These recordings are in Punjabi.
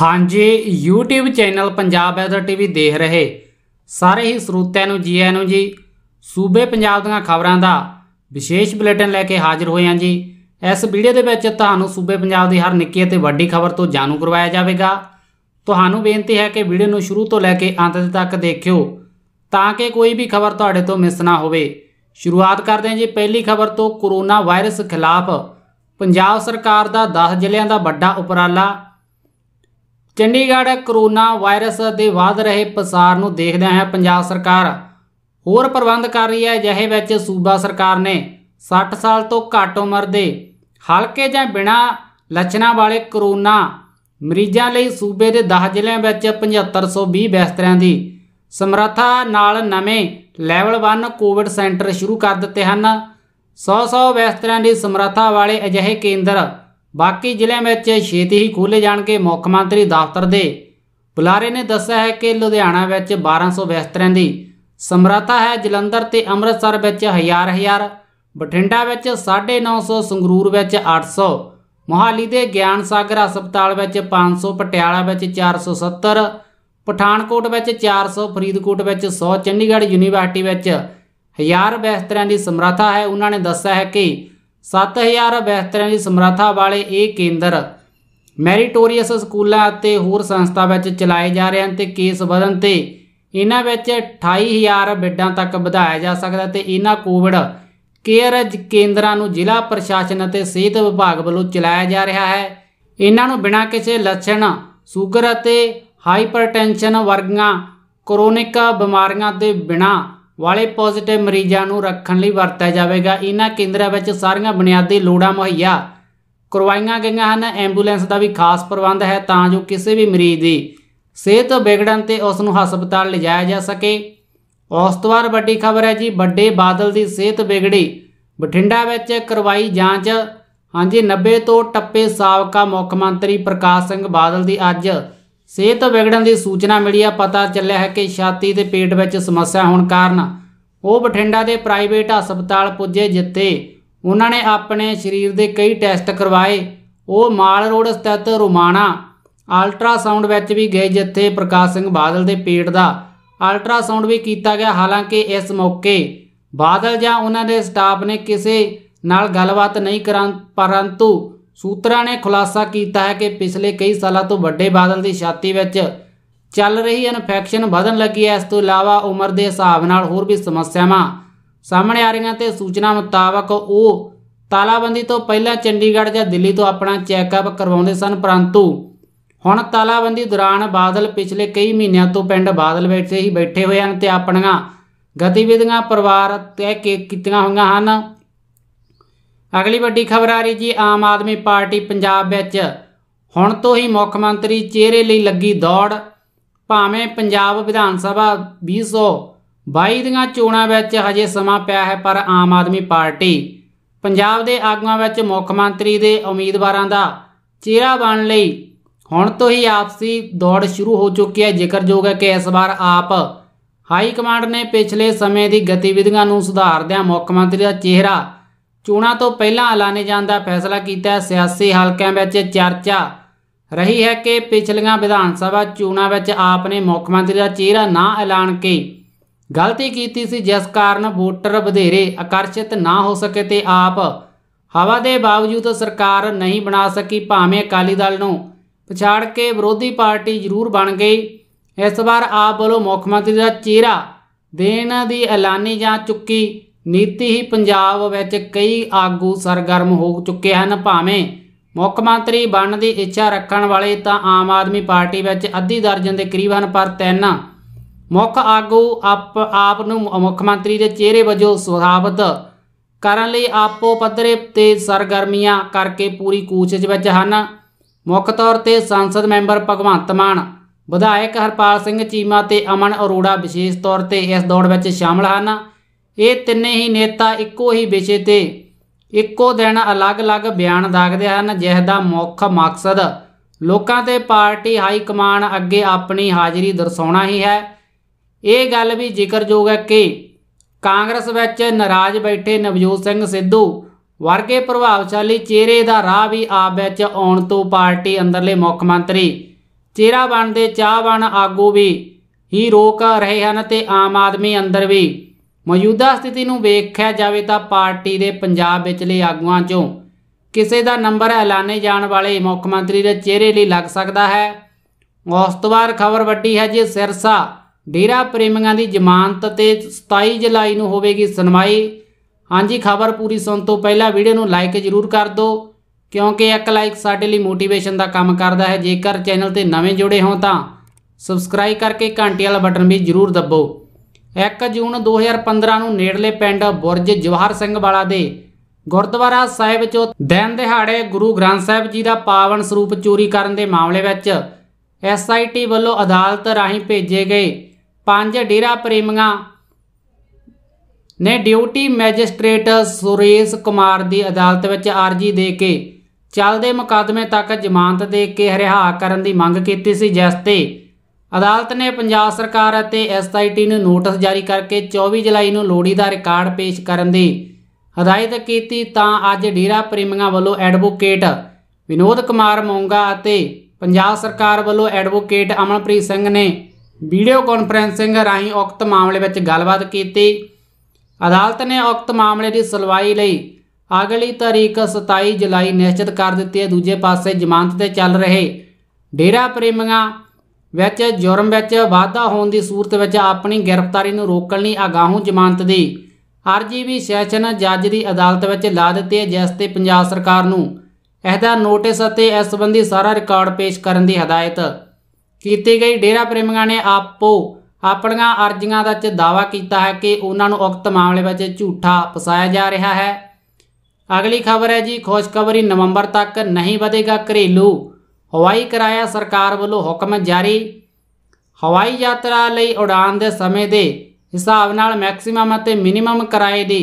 ਹਾਂਜੀ YouTube ਚੈਨਲ ਪੰਜਾਬ ਐਦਰ ਟੀਵੀ ਦੇਖ ਰਹੇ ਸਾਰੇ ਹੀ ਸਰੋਤਿਆਂ ਨੂੰ ਜੀ ਆਇਆਂ ਨੂੰ ਜੀ ਸੂਬੇ ਪੰਜਾਬ ਦੀਆਂ ਖਬਰਾਂ ਦਾ ਵਿਸ਼ੇਸ਼ ਬੁਲੇਟਿਨ ਲੈ ਕੇ ਹਾਜ਼ਰ ਹੋਏ ਹਾਂ ਜੀ ਇਸ ਵੀਡੀਓ ਦੇ ਵਿੱਚ ਤੁਹਾਨੂੰ ਸੂਬੇ ਪੰਜਾਬ ਦੀ ਹਰ ਨਿੱਕੀ ਅਤੇ ਵੱਡੀ ਖਬਰ ਤੋਂ ਜਾਣੂ ਕਰਵਾਇਆ ਜਾਵੇਗਾ ਤੁਹਾਨੂੰ ਬੇਨਤੀ ਹੈ ਕਿ ਵੀਡੀਓ ਨੂੰ ਸ਼ੁਰੂ ਤੋਂ ਲੈ ਕੇ ਅੰਤ ਤੱਕ ਦੇਖਿਓ ਤਾਂ ਕਿ ਕੋਈ ਵੀ ਖਬਰ ਤੁਹਾਡੇ ਤੋਂ ਮਿਸ ਨਾ ਹੋਵੇ ਸ਼ੁਰੂਆਤ ਕਰਦੇ ਹਾਂ ਜੀ ਪਹਿਲੀ ਖਬਰ ਤੋਂ ਕੋਰੋਨਾ ਵਾਇਰਸ ਖਿਲਾਫ ਪੰਜਾਬ ਸਰਕਾਰ ਦਾ 10 ਜ਼ਿਲ੍ਹਿਆਂ ਦਾ ਵੱਡਾ ਉਪਰਾਲਾ ਚੰਡੀਗੜ੍ਹ ਕਰੋਨਾ ਵਾਇਰਸ ਦੇ ਵਧ ਰਹੇ ਪਸਾਰ ਨੂੰ ਦੇਖਦਿਆਂ ਹੈ ਪੰਜਾਬ ਸਰਕਾਰ ਹੋਰ ਪ੍ਰਬੰਧ ਕਰ ਰਹੀ ਹੈ ਜਿਹੇ ਵਿੱਚ ਸੂਬਾ ਸਰਕਾਰ ਨੇ 60 ਸਾਲ ਤੋਂ ਘੱਟ ਉਮਰ ਦੇ ਹਲਕੇ ਜਾਂ ਬਿਨਾਂ ਲੱਛਣਾਂ ਵਾਲੇ ਕਰੋਨਾ ਮਰੀਜ਼ਾਂ ਲਈ ਸੂਬੇ ਦੇ 10 ਜ਼ਿਲ੍ਹਿਆਂ ਵਿੱਚ 7520 ਬਿਸਤਰਿਆਂ ਦੀ ਸਮਰੱਥਾ ਨਾਲ ਨਵੇਂ ਲੈਵਲ 1 ਕੋਵਿਡ ਸੈਂਟਰ ਸ਼ੁਰੂ ਕਰ ਦਿੱਤੇ ਹਨ 100-100 ਬਿਸਤਰਿਆਂ ਦੀ ਸਮਰੱਥਾ ਵਾਲੇ ਅਜਿਹੇ ਕੇਂਦਰ ਬਾਕੀ ਜ਼ਿਲ੍ਹਿਆਂ ਵਿੱਚ ਛੇਤੀ ਹੀ ਖੋਲੇ ਜਾਣਗੇ ਮੁੱਖ ਮੰਤਰੀ ਦਫ਼ਤਰ ਦੇ ਬੁਲਾਰੇ ਨੇ ਦੱਸਿਆ ਹੈ ਕਿ ਲੁਧਿਆਣਾ ਵਿੱਚ 1200 ਬਿਸਤਰਿਆਂ ਦੀ ਸਮਰੱਥਾ ਹੈ ਜਲੰਧਰ ਤੇ ਅੰਮ੍ਰਿਤਸਰ ਵਿੱਚ ਹਜ਼ਾਰ ਹਜ਼ਾਰ ਬਠਿੰਡਾ ਵਿੱਚ 950 ਸੰਗਰੂਰ ਵਿੱਚ 800 ਮੋਹਾਲੀ ਦੇ ਗਿਆਨ ਸਾਗਰ ਹਸਪਤਾਲ ਵਿੱਚ 500 ਪਟਿਆਲਾ ਵਿੱਚ 470 ਪਠਾਨਕੋਟ ਵਿੱਚ 400 ਫਰੀਦਕੋਟ ਵਿੱਚ 100 ਚੰਡੀਗੜ੍ਹ ਯੂਨੀਵਰਸਿਟੀ ਵਿੱਚ 1000 ਬਿਸਤਰਿਆਂ ਦੀ ਸਮਰੱਥਾ ਹੈ ਉਹਨਾਂ ਨੇ ਦੱਸਿਆ ਹੈ ਕਿ 7000 ਬਿਹਤਰਾਂ ਦੀ ਸਮਰੱਥਾ ਵਾਲੇ ਇਹ ਕੇਂਦਰ ਮੈਰੀਟੋਰੀਅਸ ਸਕੂਲਾਂ ਅਤੇ ਹੋਰ ਸੰਸਥਾ ਵਿੱਚ ਚਲਾਏ ਜਾ ਰਹੇ ਹਨ ਤੇ ਕੇਸ ਵਧਨ ਤੇ ਇਹਨਾਂ ਵਿੱਚ 28000 ਬੈੱਡਾਂ ਤੱਕ ਵਧਾਇਆ ਜਾ ਸਕਦਾ ਤੇ ਇਹਨਾਂ ਕੋਵਿਡ ਕੇਅਰ ਕੇਂਦਰਾਂ ਨੂੰ ਜ਼ਿਲ੍ਹਾ ਪ੍ਰਸ਼ਾਸਨ ਅਤੇ ਸਿਹਤ ਵਿਭਾਗ ਵੱਲੋਂ ਚਲਾਇਆ ਜਾ ਰਿਹਾ ਹੈ ਇਹਨਾਂ ਨੂੰ ਬਿਨਾਂ ਕਿਸੇ ਲੱਛਣ ਸ਼ੂਗਰ ਅਤੇ ਹਾਈਪਰਟੈਂਸ਼ਨ ਵਰਗੀਆਂ ਕਰੋਨਿਕ ਬਿਮਾਰੀਆਂ ਦੇ ਬਿਨਾਂ ਵਾਲੇ ਪੋਜ਼ਿਟਿਵ ਮਰੀਜ਼ਾਂ ਨੂੰ ਰੱਖਣ ਲਈ ਵਰਤਿਆ ਜਾਵੇਗਾ ਇਹਨਾਂ ਕੇਂਦਰਾਂ ਵਿੱਚ ਸਾਰੀਆਂ ਬੁਨਿਆਦੀ ਲੋੜਾਂ ਮੁਹੱਈਆ ਕਰਵਾਈਆਂ ਗਈਆਂ ਹਨ ਐਂਬੂਲੈਂਸ ਦਾ ਵੀ ਖਾਸ ਪ੍ਰਬੰਧ ਹੈ ਤਾਂ ਜੋ ਕਿਸੇ ਵੀ ਮਰੀਜ਼ ਦੀ ਸਿਹਤ ਵਿਗੜਨ ਤੇ ਉਸ ਨੂੰ ਹਸਪਤਾਲ ਲਿਜਾਇਆ ਜਾ ਸਕੇ ਉਸ ਬਾਅਦ ਵੱਡੀ ਖਬਰ ਹੈ ਜੀ ਵੱਡੇ ਬਾਦਲ ਦੀ ਸਿਹਤ ਵਿਗੜੀ ਬਠਿੰਡਾ ਵਿੱਚ ਕਰਵਾਈ ਜਾਂਚ ਹਾਂਜੀ 90 ਤੋਂ ਟੱਪੇ ਸਾਬਕਾ ਮੁੱਖ ਮੰਤਰੀ ਪ੍ਰਕਾਸ਼ ਸਿੰਘ ਬਾਦਲ ਦੀ ਅੱਜ ਸਿਹਤ ਵਿਗੜਨ ਦੀ ਸੂਚਨਾ ਮਿਲੀ ਆ ਪਤਾ ਚੱਲਿਆ ਹੈ ਕਿ ਛਾਤੀ ਤੇ ਪੇਟ ਵਿੱਚ ਸਮੱਸਿਆ ਹੋਣ ਕਾਰਨ ਉਹ ਬਠਿੰਡਾ ਦੇ ਪ੍ਰਾਈਵੇਟ ਹਸਪਤਾਲ ਪੁੱਜੇ ਜਿੱਥੇ ਉਹਨਾਂ ਨੇ ਆਪਣੇ ਸਰੀਰ ਦੇ ਕਈ ਟੈਸਟ ਕਰਵਾਏ ਉਹ ਮਾਲ ਰੋਡ ਸਥਿਤ ਰੁਮਾਣਾ ਅਲਟਰਾਸਾਊਂਡ ਵਿੱਚ ਵੀ ਗਏ ਜਿੱਥੇ ਪ੍ਰਕਾਸ਼ ਸਿੰਘ ਬਾਦਲ ਦੇ ਪੇਟ ਦਾ ਅਲਟਰਾਸਾਊਂਡ ਵੀ ਕੀਤਾ ਗਿਆ ਹਾਲਾਂਕਿ ਇਸ ਮੌਕੇ ਬਾਦਲ ਜਾਂ ਉਹਨਾਂ ਦੇ ਸਟਾਫ ਨੇ ਕਿਸੇ ਨਾਲ ਗੱਲਬਾਤ ਨਹੀਂ ਕਰਾਂ ਪਰੰਤੂ ਸੂਤਰਾਂ ਨੇ ਖੁਲਾਸਾ ਕੀਤਾ ਹੈ ਕਿ ਪਿਛਲੇ ਕਈ ਸਾਲਾਂ ਤੋਂ ਵੱਡੇ ਬਾਦਲ ਦੀ ਛਾਤੀ ਵਿੱਚ ਚੱਲ ਰਹੀ ਇਨਫੈਕਸ਼ਨ ਵਧਣ ਲੱਗੀ ਹੈ ਇਸ ਤੋਂ ਇਲਾਵਾ ਉਮਰ ਦੇ ਹਿਸਾਬ ਨਾਲ ਹੋਰ ਵੀ ਸਮੱਸਿਆਵਾਂ ਸਾਹਮਣੇ ਆ ਰਹੀਆਂ ਤੇ ਸੂਚਨਾ ਮੁਤਾਬਕ ਉਹ ਤਾਲਾਬੰਦੀ ਤੋਂ ਪਹਿਲਾਂ ਚੰਡੀਗੜ੍ਹ ਜਾਂ ਦਿੱਲੀ ਤੋਂ ਆਪਣਾ ਚੈੱਕਅਪ ਕਰਵਾਉਂਦੇ ਸਨ ਪਰੰਤੂ ਹੁਣ ਤਾਲਾਬੰਦੀ ਦੌਰਾਨ ਬਾਦਲ ਪਿਛਲੇ ਕਈ ਮਹੀਨਿਆਂ ਤੋਂ ਪਿੰਡ ਬਾਦਲ ਬੈਠੇ ਹੀ ਬੈਠੇ ਹੋਏ ਹਨ ਤੇ ਆਪਣੀਆਂ ਗਤੀਵਿਧੀਆਂ ਪਰਿਵਾਰ ਤੈਅ ਕੀਤੀਆਂ ਹੋਈਆਂ ਹਨ ਅਗਲੀ ਵੱਡੀ ਖਬਰ ਆ ਰਹੀ ਜੀ ਆਮ ਆਦਮੀ ਪਾਰਟੀ ਪੰਜਾਬ ਵਿੱਚ ਹੁਣ ਤੋਂ ਹੀ ਮੁੱਖ ਮੰਤਰੀ ਚਿਹਰੇ ਲਈ ਲੱਗੀ ਦੌੜ ਭਾਵੇਂ ਪੰਜਾਬ ਵਿਧਾਨ ਸਭਾ 2022 ਦੀਆਂ ਚੋਣਾਂ ਵਿੱਚ ਹਜੇ ਸਮਾਂ ਪਿਆ ਹੈ ਪਰ ਆਮ ਆਦਮੀ ਪਾਰਟੀ ਪੰਜਾਬ ਦੇ ਆਗੂਆਂ ਵਿੱਚ ਮੁੱਖ ਮੰਤਰੀ ਦੇ ਉਮੀਦਵਾਰਾਂ ਦਾ ਚਿਹਰਾ ਬਣ ਲਈ ਹੁਣ ਤੋਂ ਹੀ ਆਪਸੀ ਦੌੜ ਸ਼ੁਰੂ ਹੋ ਚੁੱਕੀ ਹੈ ਜ਼ਿਕਰਯੋਗ ਹੈ ਕਿ ਇਸ ਵਾਰ ਆਪ ਹਾਈ ਕਮਾਂਡ ਨੇ ਪਿਛਲੇ ਸਮੇਂ ਦੀ ਗਤੀਵਿਧੀਆਂ ਨੂੰ ਸੁਧਾਰਦਿਆਂ ਮੁੱਖ ਮੰਤਰੀ ਦਾ ਚਿਹਰਾ ਚੋਣਾਂ ਤੋਂ ਪਹਿਲਾਂ ਐਲਾਨੇ ਜਾਣ ਦਾ ਫੈਸਲਾ ਕੀਤਾ ਸਿਆਸੀ ਹਲਕਿਆਂ ਵਿੱਚ ਚਰਚਾ ਰਹੀ ਹੈ ਕਿ ਪਿਛਲੀਆਂ ਵਿਧਾਨ ਸਭਾ ਚੋਣਾਂ ਵਿੱਚ ਆਪ ਨੇ ਮੁੱਖ ਮੰਤਰੀ ਦਾ ਚਿਹਰਾ ਨਾ ਐਲਾਨ ਕੇ ਗਲਤੀ ਕੀਤੀ ਸੀ ਜਿਸ ਕਾਰਨ ਵੋਟਰ ਵਧੇਰੇ ਆਕਰਸ਼ਿਤ ਨਾ ਹੋ ਸਕੇ ਤੇ ਆਪ ਹਵਾ ਦੇ ਬਾਵਜੂਦ ਸਰਕਾਰ ਨਹੀਂ ਬਣਾ ਸਕੀ ਭਾਵੇਂ ਅਕਾਲੀ ਦਲ ਨੂੰ ਪਛਾੜ ਕੇ ਵਿਰੋਧੀ ਪਾਰਟੀ ਜ਼ਰੂਰ ਬਣ ਗਈ ਇਸ ਵਾਰ ਆਪ ਵੱਲੋਂ ਮੁੱਖ ਮੰਤਰੀ ਦਾ ਚਿਹਰਾ ਦੇਣ ਦੀ ਐਲਾਨੀ ਜਾ ਚੁੱਕੀ ਨੀਤੀ ਹੀ ਪੰਜਾਬ ਵਿੱਚ ਕਈ ਆਗੂ ਸਰਗਰਮ ਹੋ ਚੁੱਕੇ ਹਨ ਭਾਵੇਂ ਮੁੱਖ ਮੰਤਰੀ ਬਣਨ ਦੀ ਇੱਛਾ ਰੱਖਣ ਵਾਲੇ ਤਾਂ ਆਮ ਆਦਮੀ ਪਾਰਟੀ ਵਿੱਚ ਅੱਧੀ ਦਰਜਨ ਦੇ ਕਰੀਬ ਹਨ ਪਰ ਤਿੰਨ ਮੁੱਖ ਆਗੂ ਆਪ ਆਪ ਨੂੰ ਮੁੱਖ ਮੰਤਰੀ ਦੇ ਚਿਹਰੇ ਵਜੋਂ ਸੁਹਾਵਤ ਕਰਨ ਲਈ ਆਪੋ ਪੱਧਰੇ ਤੇ ਸਰਗਰਮੀਆਂ ਕਰਕੇ ਪੂਰੀ ਕੋਸ਼ਿਸ਼ ਵਿੱਚ ਹਨ ਮੁੱਖ ਤੌਰ ਤੇ ਸੰਸਦ ਮੈਂਬਰ ਭਗਵੰਤ ਮਾਨ ਵਿਧਾਇਕ ਹਰਪਾਲ ਸਿੰਘ ਚੀਮਾ ਤੇ ਅਮਨ ਅਰੋੜਾ ਵਿਸ਼ੇਸ਼ ਤੌਰ ਤੇ ਇਸ ਦੌੜ ਵਿੱਚ ਸ਼ਾਮਲ ਹਨ ਇਹ ਤਿੰਨੇ ਹੀ ਨੇਤਾ ਇੱਕੋ ਹੀ ਵਿਸ਼ੇ ਤੇ ਇੱਕੋ ਦਿਨ ਅਲੱਗ-ਅਲੱਗ ਬਿਆਨ ਦਾਗਦੇ ਹਨ ਜਿਸ ਦਾ ਮੁੱਖ ਮਕਸਦ ਲੋਕਾਂ ਤੇ ਪਾਰਟੀ ਹਾਈ ਕਮਾਨ ਅੱਗੇ ਆਪਣੀ ਹਾਜ਼ਰੀ ਦਰਸਾਉਣਾ ਹੀ ਹੈ ਇਹ ਗੱਲ ਵੀ ਜ਼ਿਕਰਯੋਗ ਹੈ ਕਿ ਕਾਂਗਰਸ ਵਿੱਚ ਨਾਰਾਜ਼ ਬੈਠੇ ਨਵਜੋਤ ਸਿੰਘ ਸਿੱਧੂ ਵਰਗੇ ਪ੍ਰਭਾਵਸ਼ਾਲੀ ਚਿਹਰੇ ਦਾ ਰਾਹ ਵੀ ਆਪ ਵਿੱਚ ਆਉਣ ਤੋਂ ਪਾਰਟੀ ਅੰਦਰਲੇ ਮੁੱਖ ਮੰਤਰੀ ਚਿਹਰਾ ਬਣਦੇ ਚਾਹਵਾਨ ਆਗੂ ਵੀ ਹੀ ਰੋਕ ਰਹੇ ਹਨ ਤੇ ਆਮ ਆਦਮੀ ਅੰਦਰ ਵੀ ਮੌਜੂਦਾ ਸਥਿਤੀ ਨੂੰ ਵੇਖਿਆ ਜਾਵੇ ਤਾਂ ਪਾਰਟੀ ਦੇ ਪੰਜਾਬ ਵਿਚਲੇ ਆਗੂਆਂ 'ਚੋਂ ਕਿਸੇ ਦਾ ਨੰਬਰ ਐਲਾਨੇ ਜਾਣ ਵਾਲੇ ਮੁੱਖ ਮੰਤਰੀ ਦੇ ਚਿਹਰੇ ਲਈ ਲੱਗ ਸਕਦਾ ਹੈ ਬਾਅਦ ਖਬਰ ਵੱਡੀ ਹੈ ਜੇ ਸਿਰਸਾ ਡੇਰਾ ਪ੍ਰੇਮੀਆਂ ਦੀ ਜ਼ਮਾਨਤ ਤੇ 27 ਜੁਲਾਈ ਨੂੰ ਹੋਵੇਗੀ ਸੁਣਵਾਈ ਹਾਂਜੀ ਖਬਰ ਪੂਰੀ ਸੁਣ ਤੋਂ ਪਹਿਲਾਂ ਵੀਡੀਓ ਨੂੰ ਲਾਈਕ ਜ਼ਰੂਰ ਕਰ ਦਿਓ ਕਿਉਂਕਿ ਇੱਕ ਲਾਈਕ ਸਾਡੇ ਲਈ ਮੋਟੀਵੇਸ਼ਨ ਦਾ ਕੰਮ ਕਰਦਾ ਹੈ ਜੇਕਰ ਚੈਨਲ ਤੇ ਨਵੇਂ ਜੁੜੇ ਹੋ ਤਾਂ ਸਬਸਕ੍ਰਾਈਬ ਕਰਕੇ ਘੰਟੀ ਵਾਲਾ ਬਟਨ ਵੀ ਜ਼ਰੂਰ ਦੱਬੋ 1 ਜੂਨ 2015 ਨੂੰ ਨੇੜਲੇ ਪਿੰਡ ਬੁਰਜ ਜਵਾਹਰ ਸਿੰਘ ਵਾਲਾ ਦੇ ਗੁਰਦੁਆਰਾ ਸਾਹਿਬ ਚੋਂ ਦਿਨ ਦਿਹਾੜੇ ਗੁਰੂ ਗ੍ਰੰਥ ਸਾਹਿਬ ਜੀ ਦਾ ਪਾਵਨ ਸਰੂਪ ਚੋਰੀ ਕਰਨ ਦੇ ਮਾਮਲੇ ਵਿੱਚ ਐਸਆਈਟੀ ਵੱਲੋਂ ਅਦਾਲਤ ਰਾਹੀਂ ਭੇਜੇ ਗਏ ਪੰਜ ਡੇਰਾ ਪ੍ਰੇਮੀਆਂ ਨੇ ਡਿਊਟੀ ਮੈਜਿਸਟ੍ਰੇਟ ਸੁਰੇਸ਼ ਕੁਮਾਰ ਦੀ ਅਦਾਲਤ ਵਿੱਚ ਅਰਜੀ ਦੇ ਕੇ ਚੱਲਦੇ ਮੁਕਦਮੇ ਤੱਕ ਜ਼ਮਾਨਤ ਦੇ ਕੇ ਰਿਹਾ ਕਰਨ ਦੀ ਮੰਗ ਕੀਤੀ ਸੀ ਜਿਸ ਤੇ ਅਦਾਲਤ ਨੇ ਪੰਜਾਬ ਸਰਕਾਰ ਅਤੇ ਐਸਆਈਟੀ ਨੂੰ ਨੋਟਿਸ ਜਾਰੀ ਕਰਕੇ 24 ਜੁਲਾਈ ਨੂੰ ਲੋੜੀ ਦਾ ਰਿਕਾਰਡ ਪੇਸ਼ ਕਰਨ ਦੀ ਹਦਾਇਤ ਕੀਤੀ ਤਾਂ ਅੱਜ ਡੇਰਾ ਪ੍ਰੇਮੀਆਂ ਵੱਲੋਂ ਐਡਵੋਕੇਟ ਵਿਨੋਦ ਕੁਮਾਰ ਮੋਂਗਾ ਅਤੇ ਪੰਜਾਬ ਸਰਕਾਰ ਵੱਲੋਂ ਐਡਵੋਕੇਟ ਅਮਨਪ੍ਰੀਤ ਸਿੰਘ ਨੇ ਵੀਡੀਓ ਕਾਨਫਰੈਂਸਿੰਗ ਰਾਹੀਂ ਉਕਤ ਮਾਮਲੇ ਵਿੱਚ ਗੱਲਬਾਤ ਕੀਤੀ ਅਦਾਲਤ ਨੇ ਉਕਤ ਮਾਮਲੇ ਦੀ ਸੁਣਵਾਈ ਲਈ ਅਗਲੀ ਤਾਰੀਖ 27 ਜੁਲਾਈ ਨਿਸ਼ਚਿਤ ਕਰ ਦਿੱਤੀ ਹੈ ਦੂਜੇ ਪਾਸੇ ਜ਼ਮਾਨਤ ਤੇ ਚੱਲ ਰਹੇ ਡੇਰਾ ਪ੍ਰੇਮੀਆਂ ਵਿੱਚ ਜੁਰਮ ਵਿੱਚ ਵਾਧਾ ਹੋਣ ਦੀ ਸੂਰਤ ਵਿੱਚ ਆਪਣੀ ਗ੍ਰਿਫਤਾਰੀ ਨੂੰ ਰੋਕਣ ਲਈ ਅਗਾਹੂ ਜ਼ਮਾਨਤ ਦੀ ਅਰਜੀ ਵੀ ਸੈਸ਼ਨ ਜੱਜ ਦੀ ਅਦਾਲਤ ਵਿੱਚ ਲਾ ਦਿੱਤੀ ਹੈ ਜਿਸ ਤੇ ਪੰਜਾਬ ਸਰਕਾਰ ਨੂੰ ਇਹਦਾ ਨੋਟਿਸ ਅਤੇ ਇਸ ਸੰਬੰਧੀ ਸਾਰਾ ਰਿਕਾਰਡ ਪੇਸ਼ ਕਰਨ ਦੀ ਹਦਾਇਤ ਕੀਤੀ ਗਈ ਡੇਰਾ ਪ੍ਰੇਮੀਆਂ ਨੇ ਆਪੋ ਆਪਣੀਆਂ ਅਰਜ਼ੀਆਂ ਦਾ ਚ ਦਾਵਾ ਕੀਤਾ ਹੈ ਕਿ ਉਹਨਾਂ ਨੂੰ ਉਕਤ ਮਾਮਲੇ ਵਿੱਚ ਝੂਠਾ ਫਸਾਇਆ ਜਾ ਰਿਹਾ ਹੈ ਅਗਲੀ ਖਬਰ ਹੈ ਜੀ ਖੁਸ਼ਖਬਰੀ ਨਵੰਬਰ ਤੱਕ ਨਹੀਂ ਵਧੇਗਾ ਘਰੇਲੂ ਹਵਾਈ ਕਿਰਾਇਆ ਸਰਕਾਰ ਵੱਲੋਂ ਹੁਕਮ ਜਾਰੀ ਹਵਾਈ ਯਾਤਰਾ ਲਈ ਉਡਾਨ ਦੇ ਸਮੇਂ ਦੇ ਹਿਸਾਬ ਨਾਲ ਮੈਕਸਿਮਮ ਅਤੇ ਮਿਨੀਮਮ ਕਿਰਾਏ ਦੀ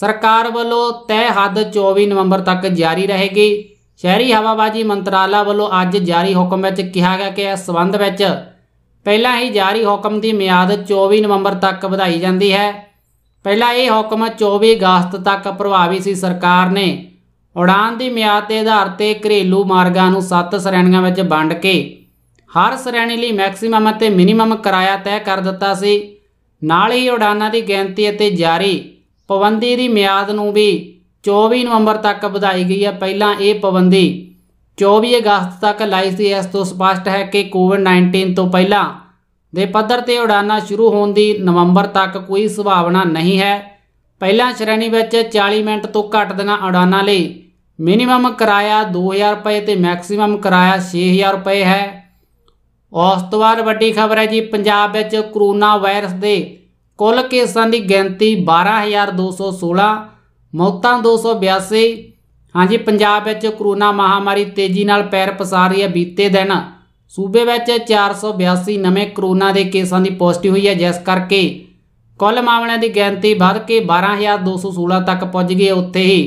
ਸਰਕਾਰ ਵੱਲੋਂ ਤੈਅ ਹੱਦ 24 ਨਵੰਬਰ ਤੱਕ ਜਾਰੀ ਰਹੇਗੀ ਸ਼ਹਿਰੀ ਹਵਾਬਾਜੀ ਮੰਤਰਾਲਾ ਵੱਲੋਂ ਅੱਜ ਜਾਰੀ ਹੁਕਮ ਵਿੱਚ ਕਿਹਾ ਗਿਆ ਕਿ ਇਸ ਸਬੰਧ ਵਿੱਚ ਪਹਿਲਾਂ ਹੀ ਜਾਰੀ ਹੁਕਮ ਦੀ ਮਿਆਦ 24 ਨਵੰਬਰ ਤੱਕ ਵਧਾਈ ਜਾਂਦੀ ਹੈ ਪਹਿਲਾਂ ਇਹ ਹੁਕਮ 24 ਅਗਸਤ ਤੱਕ ਪ੍ਰਭਾਵੀ ਸੀ ਸਰਕਾਰ ਨੇ ਉਡਾਨ ਦੀ ਮਿਆਦ ਦੇ ਆਧਾਰ ਤੇ ਘਰੇਲੂ ਮਾਰਗਾਂ ਨੂੰ 7 ਸ਼੍ਰੇਣੀਆਂ ਵਿੱਚ ਵੰਡ ਕੇ ਹਰ ਸ਼੍ਰੇਣੀ ਲਈ ਮੈਕਸਿਮਮ ਅਤੇ ਮਿਨੀਮਮ ਕਿਰਾਇਆ ਤੈਅ ਕਰ ਦਿੱਤਾ ਸੀ ਨਾਲ ਹੀ ਉਡਾਨਾਂ ਦੀ ਗਿਣਤੀ ਅਤੇ ਜਾਰੀ ਪਾਬੰਦੀ ਦੀ ਮਿਆਦ ਨੂੰ ਵੀ 24 ਨਵੰਬਰ ਤੱਕ ਵਧਾਈ ਗਈ ਹੈ ਪਹਿਲਾਂ ਇਹ ਪਾਬੰਦੀ 24 ਅਗਸਤ ਤੱਕ ਲਾਈ ਸੀ ਇਸ ਤੋਂ ਸਪਸ਼ਟ ਹੈ ਕਿ ਕੋਵਿਡ-19 ਤੋਂ ਪਹਿਲਾਂ ਦੇ ਪੱਧਰ ਤੇ ਉਡਾਨਾਂ ਸ਼ੁਰੂ ਹੋਣ ਦੀ ਨਵੰਬਰ ਤੱਕ ਕੋਈ ਸੰਭਾਵਨਾ ਨਹੀਂ ਹੈ ਪਹਿਲਾਂ ਸ਼੍ਰੇਣੀ ਵਿੱਚ 40 ਮਿੰਟ ਤੋਂ ਘੱਟ ਦੀਆਂ ਉਡਾਨਾਂ ਲਈ ਮਿਨੀਮਮ ਕਿਰਾਇਆ 2000 ਰੁਪਏ ਤੇ ਮੈਕਸਿਮਮ ਕਿਰਾਇਆ 6000 ਰੁਪਏ ਹੈ ਉਸ ਤੋਂ ਬਾਅਦ ਵੱਡੀ ਖਬਰ ਹੈ ਜੀ ਪੰਜਾਬ ਵਿੱਚ ਕਰੋਨਾ ਵਾਇਰਸ ਦੇ ਕੁੱਲ ਕੇਸਾਂ ਦੀ ਗਿਣਤੀ 12216 ਮੌਤਾਂ 282 ਹਾਂਜੀ ਪੰਜਾਬ ਵਿੱਚ ਕਰੋਨਾ ਮਹਾਮਾਰੀ ਤੇਜ਼ੀ ਨਾਲ ਪੈਰ ਪਸਾਰ ਰਹੀ ਹੈ ਬੀਤੇ ਦਿਨ ਸੂਬੇ ਵਿੱਚ 482 ਨਵੇਂ ਕਰੋਨਾ ਦੇ ਕੇਸਾਂ ਦੀ ਪੋਜ਼ਿਟਿਵ ਹੋਈ ਹੈ ਜਿਸ ਕਰਕੇ ਕੁੱਲ ਮਾਮਲਿਆਂ ਦੀ ਗਿਣਤੀ ਵੱਧ ਕੇ 12216 ਤੱਕ ਪਹੁੰਚ ਗਈ ਹੈ ਉੱਥੇ ਹੀ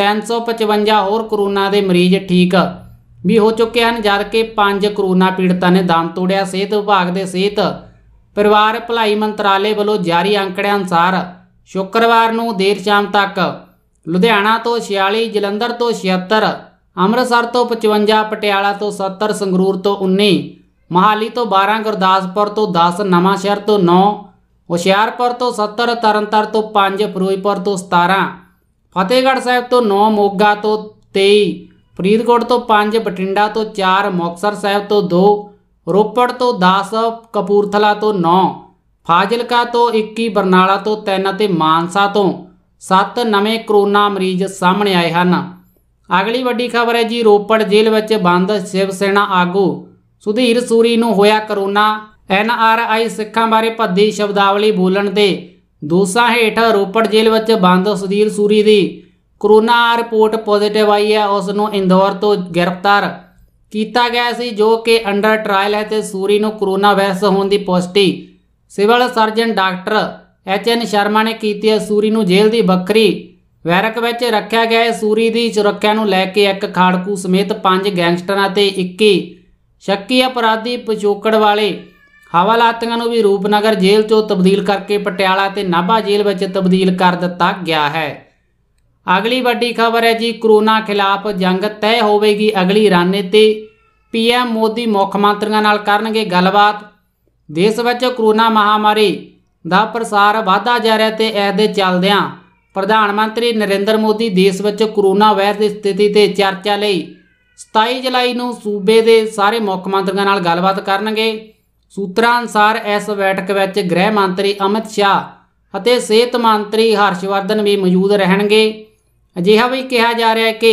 355 ਹੋਰ ਕਰੋਨਾ ਦੇ ਮਰੀਜ਼ ਠੀਕ ਵੀ ਹੋ ਚੁੱਕੇ ਹਨ ਜਦ ਕਿ 5 ਕਰੋਨਾ ਪੀੜਤਾਂ ਨੇ ਦਮ ਤੋੜਿਆ ਸਿਹਤ ਵਿਭਾਗ ਦੇ ਸਿਹਤ ਪਰਿਵਾਰ ਭਲਾਈ ਮੰਤਰਾਲੇ ਵੱਲੋਂ ਜਾਰੀ ਅੰਕੜਿਆਂ ਅਨੁਸਾਰ ਸ਼ੁੱਕਰਵਾਰ ਨੂੰ ਦੇਰ ਸ਼ਾਮ ਤੱਕ ਲੁਧਿਆਣਾ ਤੋਂ 46 ਜਲੰਧਰ ਤੋਂ 76 ਅੰਮ੍ਰਿਤਸਰ ਤੋਂ 55 ਪਟਿਆਲਾ ਤੋਂ 70 ਸੰਗਰੂਰ ਤੋਂ 19 ਮਹਾਲੀ ਤੋਂ 12 ਗੁਰਦਾਸਪੁਰ ਤੋਂ 10 ਨਵਾਂ ਸ਼ਹਿਰ ਤੋਂ 9 ਹੁਸ਼ਿਆਰਪੁਰ ਤੋਂ 70 ਤਰਨਤਾਰ ਤੋਂ 5 ਫਿਰੋਜ਼ਪੁਰ ਤੋਂ 17 ਫਤਿਹਗੜ੍ਹ ਸਾਹਿਬ ਤੋਂ 9 ਮੋਗਾ ਤੋਂ 23 ਫਰੀਦਕੋਟ ਤੋਂ 5 ਬਟਿੰਡਾ ਤੋਂ 4 ਮੁਕਤਸਰ ਸਾਹਿਬ ਤੋਂ 2 ਰੋਪੜ ਤੋਂ 10 ਕਪੂਰਥਲਾ ਤੋਂ 9 ਫਾਜ਼ਿਲਕਾ ਤੋਂ 21 ਬਰਨਾਲਾ ਤੋਂ 3 ਅਤੇ ਮਾਨਸਾ ਤੋਂ 7 ਨਵੇਂ ਕਰੋਨਾ ਮਰੀਜ਼ ਸਾਹਮਣੇ ਆਏ ਹਨ ਅਗਲੀ ਵੱਡੀ ਖਬਰ ਹੈ ਜੀ ਰੋਪੜ ਜੇਲ੍ਹ ਵਿੱਚ ਬੰਦ ਸ਼ਿਵ ਸੈਨਾ ਆਗੂ ਸੁਧੀਰ ਸੂਰੀ ਨੂੰ ਹੋਇਆ ਕਰੋਨਾ ਐਨ ਆਰ ਆਈ ਸਿੱਖਾਂ ਬਾਰੇ ਭੱਦੀ ਸ਼ਬਦਾਵਲੀ ਬੋਲਣ ਤੇ ਦੋਸਾਂ ਹੇਠ ਰੋਪੜ ਜੇਲ੍ਹ ਵਿੱਚ ਬੰਦ ਸੁਧੀਰ ਸੂਰੀ ਦੀ ਕਰੋਨਾ ਰਿਪੋਰਟ ਪੋਜ਼ਿਟਿਵ ਆਈ ਹੈ ਉਸ ਨੂੰ ਇੰਦੌਰ ਤੋਂ ਗ੍ਰਿਫਤਾਰ ਕੀਤਾ ਗਿਆ ਸੀ ਜੋ ਕਿ ਅੰਡਰ ਟ੍ਰਾਇਲ ਹੈ ਤੇ ਸੂਰੀ ਨੂੰ ਕਰੋਨਾ ਵਾਇਰਸ ਹੋਣ ਦੀ ਪੁਸ਼ਟੀ civil surgeon doctor H N Sharma ਨੇ ਕੀਤੀ ਹੈ ਸੂਰੀ ਨੂੰ ਜੇਲ੍ਹ ਦੀ ਬੱਕਰੀ ਵੈਰਕ ਵਿੱਚ ਰੱਖਿਆ ਗਿਆ ਹੈ ਸੂਰੀ ਦੀ ਸੁਰੱਖਿਆ ਨੂੰ ਲੈ ਕੇ ਇੱਕ ਖਾੜਕੂ ਸਮੇਤ ਪੰਜ ਗੈਂਗਸਟਰਾਂ ਅਤੇ 21 ਸ਼ੱਕੀ ਅਪਰਾਧੀ ਪਚੋਕੜ ਵਾਲੇ ਹਵਾਲਾਤਾਂ ਨੂੰ ਵੀ ਰੂਪਨਗਰ ਜੇਲ੍ਹ 'ਚੋਂ ਤਬਦੀਲ ਕਰਕੇ ਪਟਿਆਲਾ ਤੇ ਨਾਭਾ ਜੇਲ੍ਹ ਵਿੱਚ ਤਬਦੀਲ ਕਰ ਦਿੱਤਾ ਗਿਆ ਹੈ ਅਗਲੀ ਵੱਡੀ ਖਬਰ ਹੈ ਜੀ ਕਰੋਨਾ ਖਿਲਾਫ ਜੰਗ ਤੈਅ ਹੋਵੇਗੀ ਅਗਲੀ ਤੇ ਪੀਐਮ ਮੋਦੀ ਮੁੱਖ ਮੰਤਰੀਆਂ ਨਾਲ ਕਰਨਗੇ ਗੱਲਬਾਤ ਦੇਸ਼ ਵਿੱਚ ਕਰੋਨਾ ਮਹਾਮਾਰੀ ਦਾ ਪ੍ਰਸਾਰ ਵਧਦਾ ਜਾ ਰਿਹਾ ਤੇ ਇਸ ਦੇ ਚੱਲਦਿਆਂ ਪ੍ਰਧਾਨ ਮੰਤਰੀ ਨਰਿੰਦਰ ਮੋਦੀ ਦੇਸ਼ ਵਿੱਚ ਕਰੋਨਾ ਵਾਇਰਸ ਦੀ ਸਥਿਤੀ ਤੇ ਚਰਚਾ ਲਈ 27 ਜੁਲਾਈ ਨੂੰ ਸੂਬੇ ਦੇ ਸਾਰੇ ਮੁੱਖ ਮੰਤਰੀਆਂ ਨਾਲ ਗੱਲਬਾਤ ਕਰਨਗੇ ਸੂਤਰਾਂ ਅਨੁਸਾਰ ਇਸ ਬੈਠਕ ਵਿੱਚ ਗ੍ਰਹਿ ਮੰਤਰੀ ਅਮਿਤ ਸ਼ਾਹ ਅਤੇ ਸਿਹਤ ਮੰਤਰੀ ਹਰਸ਼ਵਰਧਨ ਵੀ ਮੌਜੂਦ ਰਹਿਣਗੇ ਅਜਿਹਾ ਵੀ ਕਿਹਾ ਜਾ ਰਿਹਾ ਹੈ ਕਿ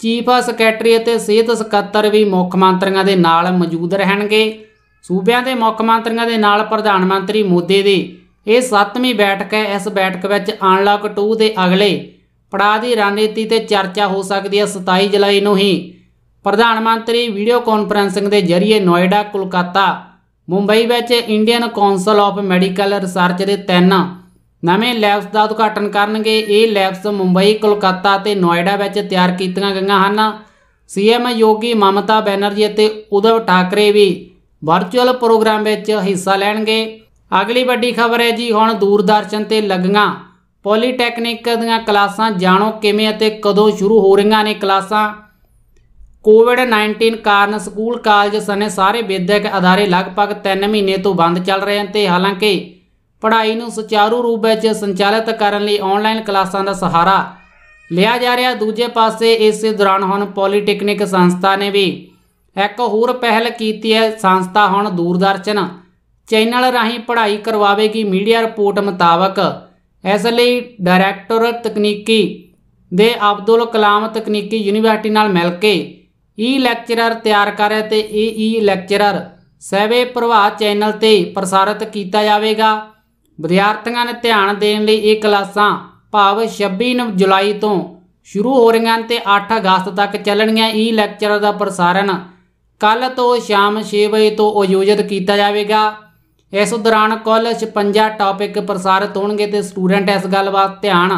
ਚੀਫ ਸੈਕਟਰੀ ਅਤੇ ਸਿਹਤ ਸਕੱਤਰ ਵੀ ਮੁੱਖ ਮੰਤਰੀਆਂ ਦੇ ਨਾਲ ਮੌਜੂਦ ਰਹਿਣਗੇ ਸੂਬਿਆਂ ਦੇ ਮੁੱਖ ਮੰਤਰੀਆਂ ਦੇ ਨਾਲ ਪ੍ਰਧਾਨ ਮੰਤਰੀ ਮੋਦੀ ਦੀ ਇਹ 7ਵੀਂ ਬੈਠਕ ਹੈ ਇਸ ਬੈਠਕ ਵਿੱਚ ਅਨਲੌਕ 2 ਦੇ ਅਗਲੇ ਪੜਾਅ ਦੀ ਰਣਨੀਤੀ ਤੇ ਚਰਚਾ ਹੋ ਸਕਦੀ ਹੈ 27 ਜੁਲਾਈ ਨੂੰ ਹੀ ਪ੍ਰਧਾਨ ਮੰਤਰੀ ਵੀਡੀਓ ਕਾਨਫਰੈਂਸਿੰਗ ਦੇ ਜ਼ਰੀਏ ਨੋਇਡਾ ਕੋਲਕਾਤਾ ਮੁੰਬਈ ਵਿੱਚ Indian council of medical research ਦੇ ਤਿੰਨ ਨਵੇਂ ਲੈਬਸ ਦਾ ਉਦਘਾਟਨ ਕਰਨਗੇ ਇਹ ਲੈਬਸ ਮੁੰਬਈ ਕੋਲਕਾਤਾ ਤੇ ਨੋਇਡਾ ਵਿੱਚ ਤਿਆਰ ਕੀਤੀਆਂ ਗਈਆਂ ਹਨ ਸੀਐਮ ਯੋਗੀ ਮਮਤਾ ਬੈਨਰਜੀ ਅਤੇ ਉਧਵ ਠਾਕਰੇ ਵੀ ਵਰਚੁਅਲ ਪ੍ਰੋਗਰਾਮ ਵਿੱਚ ਹਿੱਸਾ ਲੈਣਗੇ ਅਗਲੀ ਵੱਡੀ ਖਬਰ ਹੈ ਜੀ ਹੁਣ ਦੂਰਦਰਸ਼ਨ ਤੇ ਲੱਗੀਆਂ ਪੋਲੀਟੈਕਨਿਕ ਦੀਆਂ ਕਲਾਸਾਂ ਜਾਣੋ ਕਿਵੇਂ ਅਤੇ ਕਦੋਂ ਸ਼ੁਰੂ ਹੋ ਰਹੀਆਂ ਨੇ ਕਲਾਸਾਂ ਕੋਵਿਡ-19 ਕਾਰਨ ਸਕੂਲ ਕਾਲਜ ਸਣੇ ਸਾਰੇ ਵਿਦਿਅਕ ਅਦਾਰੇ ਲਗਭਗ 3 ਮਹੀਨੇ ਤੋਂ ਬੰਦ ਚੱਲ ਰਹੇ ਹਨ ਤੇ ਹਾਲਾਂਕਿ ਪੜ੍ਹਾਈ ਨੂੰ ਸੁਚਾਰੂ ਰੂਪ ਵਿੱਚ ਸੰਚਾਲਿਤ ਕਰਨ ਲਈ ਆਨਲਾਈਨ ਕਲਾਸਾਂ ਦਾ ਸਹਾਰਾ ਲਿਆ ਜਾ ਰਿਹਾ ਦੂਜੇ ਪਾਸੇ ਇਸੇ ਦੌਰਾਨ ਹੁਣ ਪੋਲੀਟੈਕਨਿਕ ਸੰਸਥਾ ਨੇ ਵੀ ਇੱਕ ਹੋਰ ਪਹਿਲ ਕੀਤੀ ਹੈ ਸੰਸਥਾ ਹੁਣ ਦੂਰਦਰਸ਼ਨ ਚੈਨਲ ਰਾਹੀਂ ਪੜ੍ਹਾਈ ਕਰਵਾਵੇਗੀ ਮੀਡੀਆ ਰਿਪੋਰਟ ਮੁਤਾਬਕ ਇਸ ਲਈ ਡਾਇਰੈਕਟਰ ਤਕਨੀਕੀ ਦੇ ਅਬਦੁਲ ਕਲਾਮ ਤਕਨੀਕੀ ਯੂਨੀਵਰਸਿਟੀ ਨਾਲ ਮਿਲ ਕੇ ਈ ਲੈਕਚਰਰ ਤਿਆਰ ਕਰੇ ਤੇ ਇਹ ਈ ਲੈਕਚਰਰ ਸਵੇ ਪ੍ਰਭਾਤ ਚੈਨਲ ਤੇ ਪ੍ਰਸਾਰਿਤ ਕੀਤਾ ਜਾਵੇਗਾ ਵਿਦਿਆਰਥੀਆਂ ਨੇ ਧਿਆਨ ਦੇਣ ਲਈ ਇਹ ਕਲਾਸਾਂ ਭਾਵ 26 ਜੁਲਾਈ ਤੋਂ ਸ਼ੁਰੂ ਹੋ ਰਹੀਆਂ ਤੇ 8 ਅਗਸਤ ਤੱਕ ਚੱਲਣਗੀਆਂ ਈ ਲੈਕਚਰਰ ਦਾ ਪ੍ਰਸਾਰਣ ਕੱਲ ਤੋਂ ਸ਼ਾਮ 6 ਵਜੇ ਤੋਂ ਆਯੋਜਿਤ ਕੀਤਾ ਜਾਵੇਗਾ ਇਸ ਦੌਰਾਨ ਕੁੱਲ 56 ਟਾਪਿਕ ਪ੍ਰਸਾਰਿਤ ਹੋਣਗੇ ਤੇ ਸਟੂਡੈਂਟ ਇਸ ਗੱਲ ਬਾਤ ਧਿਆਨ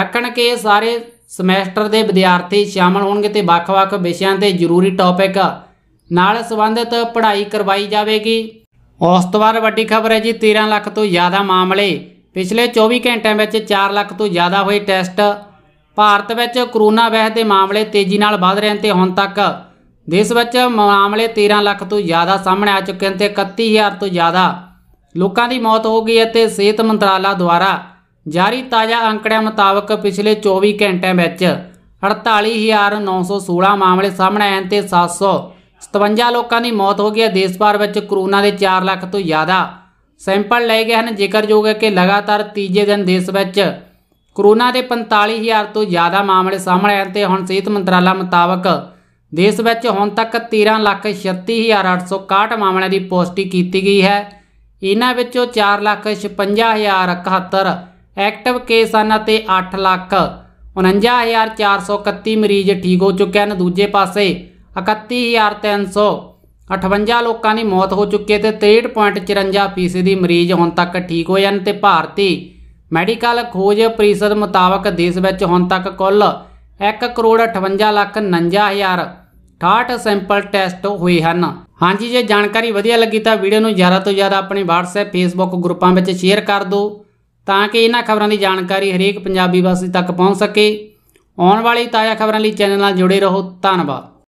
ਰੱਖਣ ਕੇ ਸਾਰੇ ਸਮੈਸਟਰ ਦੇ ਵਿਦਿਆਰਥੀ ਸ਼ਾਮਲ ਹੋਣਗੇ ਤੇ ਵੱਖ-ਵੱਖ ਵਿਸ਼ਿਆਂ ਤੇ ਜ਼ਰੂਰੀ ਟੌਪਿਕ ਨਾਲ ਸੰਬੰਧਿਤ ਪੜ੍ਹਾਈ ਕਰਵਾਈ ਜਾਵੇਗੀ ਉਸ ਤੋਂ ਬਾਅਦ ਵੱਡੀ ਖਬਰ ਹੈ ਜੀ 13 ਲੱਖ ਤੋਂ ਜ਼ਿਆਦਾ ਮਾਮਲੇ ਪਿਛਲੇ 24 ਘੰਟਿਆਂ ਵਿੱਚ 4 ਲੱਖ ਤੋਂ ਜ਼ਿਆਦਾ ਹੋਏ ਟੈਸਟ ਭਾਰਤ ਵਿੱਚ ਕਰੋਨਾ ਵਾਇਰਸ ਦੇ ਮਾਮਲੇ ਤੇਜ਼ੀ ਨਾਲ ਵਧ ਰਹੇ ਹਨ ਤੇ ਹੁਣ ਤੱਕ ਦੇਸ਼ ਵਿੱਚ ਮਾਮਲੇ 13 ਲੱਖ ਤੋਂ ਜ਼ਿਆਦਾ ਸਾਹਮਣੇ ਆ ਚੁੱਕੇ ਹਨ ਤੇ 31000 ਤੋਂ ਜ਼ਿਆਦਾ ਲੋਕਾਂ ਦੀ ਮੌਤ ਹੋ ਗਈ ਹੈ ਤੇ ਸਿਹਤ ਮੰਤਰਾਲਾ ਦੁਆਰਾ ਜਾਰੀ ਤਾਜ਼ਾ ਅੰਕੜਿਆਂ ਮੁਤਾਬਕ ਪਿਛਲੇ 24 ਘੰਟਿਆਂ ਵਿੱਚ 48916 ਮਾਮਲੇ ਸਾਹਮਣੇ ਆਏ ਤੇ 757 ਲੋਕਾਂ ਦੀ ਮੌਤ ਹੋ ਗਈ ਹੈ ਦੇਸ਼ ਭਰ ਵਿੱਚ ਕਰੋਨਾ ਦੇ 4 ਲੱਖ ਤੋਂ ਜ਼ਿਆਦਾ ਸੈਂਪਲ ਲਏ ਗਏ ਹਨ ਜ਼ਿਕਰਯੋਗ ਹੈ ਕਿ ਲਗਾਤਾਰ ਤੀਜੇ ਦਿਨ ਦੇਸ਼ ਵਿੱਚ ਕਰੋਨਾ ਦੇ 45000 ਤੋਂ ਜ਼ਿਆਦਾ ਮਾਮਲੇ ਸਾਹਮਣੇ ਆਏ ਤੇ ਹੁਣ ਸਿਹਤ ਮੰਤਰਾਲਾ ਮੁਤਾਬਕ ਦੇਸ਼ ਵਿੱਚ ਹੁਣ ਤੱਕ 13,36,861 ਮਾਮਲਿਆਂ ਦੀ ਪੁਸ਼ਟੀ ਕੀਤੀ ਗਈ ਹੈ ਇਹਨਾਂ ਵਿੱਚੋਂ 4,56,071 ਐਕਟਿਵ ਕੇਸ ਹਨ ਅਤੇ 8 ਲੱਖ 49431 ਮਰੀਜ਼ ਠੀਕ ਹੋ ਚੁੱਕੇ ਹਨ ਦੂਜੇ ਪਾਸੇ 31358 ਲੋਕਾਂ ਦੀ ਮੌਤ ਹੋ ਚੁੱਕੀ ਹੈ ਤੇ 63.54% ਦੀ ਮਰੀਜ਼ ਹੁਣ ਤੱਕ ਠੀਕ ਹੋਏ ਹਨ ਤੇ ਭਾਰਤੀ ਮੈਡੀਕਲ ਖੋਜ ਪ੍ਰੀਸ਼ਦ ਮੁਤਾਬਕ ਦੇਸ਼ ਵਿੱਚ ਹੁਣ ਤੱਕ ਕੁੱਲ 1 ਕਰੋੜ 58 ਲੱਖ 59000 68 ਸੈਂਪਲ ਟੈਸਟ ਹੋਏ ਹਨ ਹਾਂਜੀ ਜੇ ਜਾਣਕਾਰੀ ਵਧੀਆ ਲੱਗੀ ਤਾਂ ਵੀਡੀਓ ਨੂੰ ਜ਼ਿਆਦਾ ਤੋਂ ਜ਼ਿਆਦਾ ਆਪਣੇ WhatsApp Facebook ਗਰੁੱਪਾਂ ਵਿੱਚ ਸ਼ੇਅਰ ਕਰ ਦਿਓ ਤਾਂ ਕਿ ਇਹਨਾਂ ਖਬਰਾਂ ਦੀ ਜਾਣਕਾਰੀ ਹਰੇਕ ਪੰਜਾਬੀ ਵਾਸੀ ਤੱਕ ਪਹੁੰਚ ਸਕੇ ਆਉਣ ਵਾਲੀ ਤਾਜ਼ਾ ਖਬਰਾਂ ਲਈ ਚੈਨਲ ਨਾਲ ਜੁੜੇ ਰਹੋ ਧੰਨਵਾਦ